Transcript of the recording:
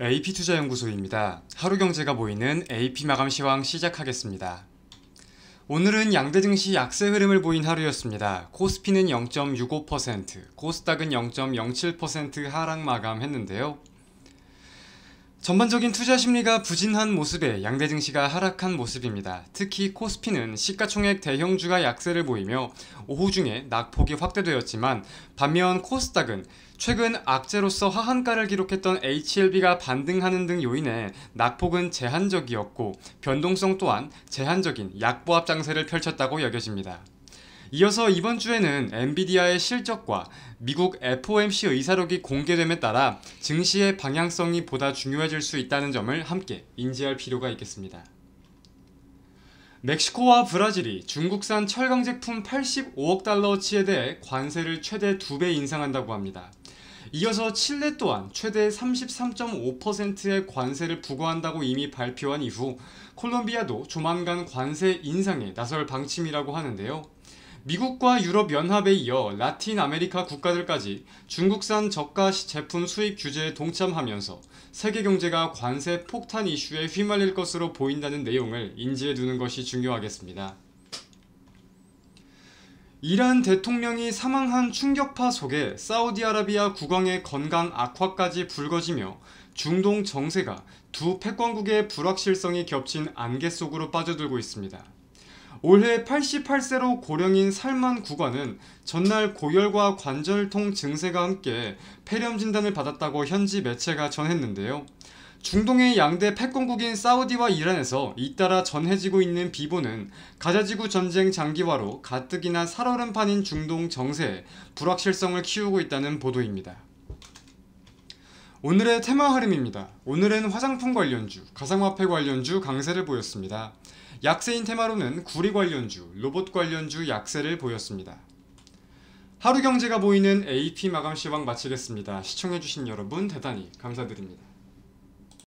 AP투자연구소입니다. 하루경제가 보이는 AP 마감 시황 시작하겠습니다. 오늘은 양대 증시 약세 흐름을 보인 하루였습니다. 코스피는 0.65%, 코스닥은 0.07% 하락 마감했는데요. 전반적인 투자 심리가 부진한 모습에 양대 증시가 하락한 모습입니다. 특히 코스피는 시가총액 대형주가 약세를 보이며 오후 중에 낙폭이 확대되었지만 반면 코스닥은 최근 악재로서 하한가를 기록했던 HLB가 반등하는 등 요인에 낙폭은 제한적이었고 변동성 또한 제한적인 약보합 장세를 펼쳤다고 여겨집니다. 이어서 이번 주에는 엔비디아의 실적과 미국 FOMC 의사록이 공개됨에 따라 증시의 방향성이 보다 중요해질 수 있다는 점을 함께 인지할 필요가 있겠습니다. 멕시코와 브라질이 중국산 철강 제품 85억 달러어치에 대해 관세를 최대 2배 인상한다고 합니다. 이어서 칠레 또한 최대 33.5%의 관세를 부과한다고 이미 발표한 이후 콜롬비아도 조만간 관세 인상에 나설 방침이라고 하는데요. 미국과 유럽연합에 이어 라틴 아메리카 국가들까지 중국산 저가 제품 수입 규제에 동참하면서 세계 경제가 관세 폭탄 이슈에 휘말릴 것으로 보인다는 내용을 인지해 두는 것이 중요하겠습니다. 이란 대통령이 사망한 충격파 속에 사우디아라비아 국왕의 건강 악화까지 불거지며 중동 정세가 두 패권국의 불확실성이 겹친 안개 속으로 빠져들고 있습니다. 올해 88세로 고령인 살만 구관은 전날 고열과 관절통 증세가 함께 폐렴 진단을 받았다고 현지 매체가 전했는데요. 중동의 양대 패권국인 사우디와 이란에서 잇따라 전해지고 있는 비보는 가자지구 전쟁 장기화로 가뜩이나 살얼음판인 중동 정세에 불확실성을 키우고 있다는 보도입니다. 오늘의 테마 흐름입니다. 오늘은 화장품 관련주, 가상화폐 관련주 강세를 보였습니다. 약세인 테마로는 구리 관련주, 로봇 관련주 약세를 보였습니다. 하루 경제가 보이는 AP 마감 시황 마치겠습니다. 시청해주신 여러분 대단히 감사드립니다.